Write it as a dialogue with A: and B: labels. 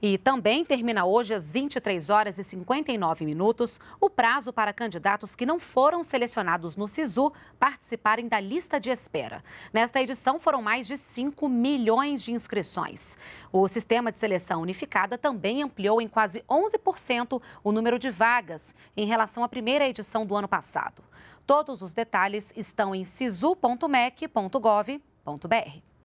A: E também termina hoje, às 23 horas e 59 minutos, o prazo para candidatos que não foram selecionados no SISU participarem da lista de espera. Nesta edição, foram mais de 5 milhões de inscrições. O sistema de seleção unificada também ampliou em quase 11% o número de vagas em relação à primeira edição do ano passado. Todos os detalhes estão em sisu.mec.gov.br.